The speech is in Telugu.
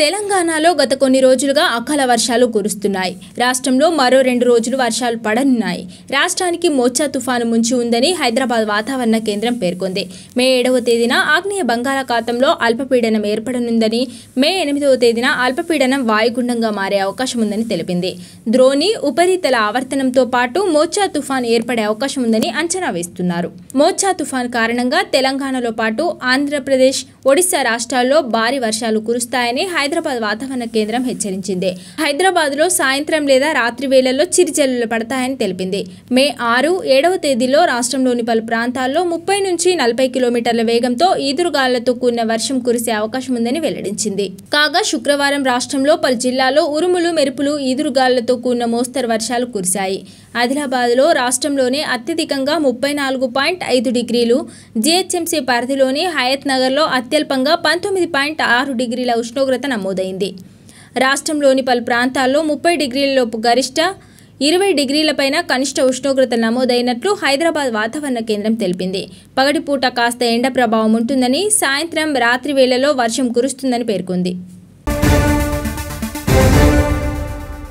తెలంగాణలో గత కొన్ని రోజులుగా అకాల వర్షాలు కురుస్తున్నాయి రాష్ట్రంలో మరో రెండు రోజులు వర్షాలు పడనున్నాయి రాష్ట్రానికి మోర్చా తుఫాను ముంచి ఉందని హైదరాబాద్ వాతావరణ కేంద్రం పేర్కొంది మే ఏడవ తేదీన ఆగ్నేయ బంగాళాఖాతంలో అల్పపీడనం ఏర్పడనుందని మే ఎనిమిదవ తేదీన అల్పపీడనం వాయుగుండంగా మారే అవకాశం ఉందని తెలిపింది ద్రోణి ఉపరితల ఆవర్తనంతో పాటు మోర్చా తుఫాన్ ఏర్పడే అవకాశం ఉందని అంచనా వేస్తున్నారు మోర్చా తుఫాన్ కారణంగా తెలంగాణలో పాటు ఆంధ్రప్రదేశ్ ఒడిశా రాష్ట్రాల్లో భారీ వర్షాలు కురుస్తాయని హైదరాబాద్ వాతావరణ కేంద్రం హెచ్చరించింది హైదరాబాద్లో సాయంత్రం లేదా రాత్రి వేళల్లో చిరుజల్లులు పడతాయని తెలిపింది మే ఆరు ఏడవ తేదీలో రాష్ట్రంలోని పలు ప్రాంతాల్లో ముప్పై నుంచి నలభై కిలోమీటర్ల వేగంతో ఈదురుగాలతో కూడిన వర్షం కురిసే అవకాశం ఉందని వెల్లడించింది కాగా శుక్రవారం రాష్ట్రంలో పలు జిల్లాల్లో ఉరుములు మెరుపులు ఈదురుగాలతో కూడిన మోస్తరు వర్షాలు కురిశాయి ఆదిలాబాద్లో రాష్ట్రంలోనే అత్యధికంగా ముప్పై నాలుగు పాయింట్ ఐదు డిగ్రీలు జిహెచ్ఎంసీ పరిధిలోని హయత్ నగర్లో అత్యల్పంగా పంతొమ్మిది పాయింట్ ఆరు డిగ్రీల ఉష్ణోగ్రత నమోదైంది రాష్ట్రంలోని పలు ప్రాంతాల్లో ముప్పై డిగ్రీలలోపు గరిష్ట ఇరవై డిగ్రీలపైన కనిష్ట ఉష్ణోగ్రత నమోదైనట్లు హైదరాబాద్ వాతావరణ కేంద్రం తెలిపింది పగటిపూట కాస్త ఎండ ప్రభావం ఉంటుందని సాయంత్రం రాత్రి వేళలో వర్షం కురుస్తుందని పేర్కొంది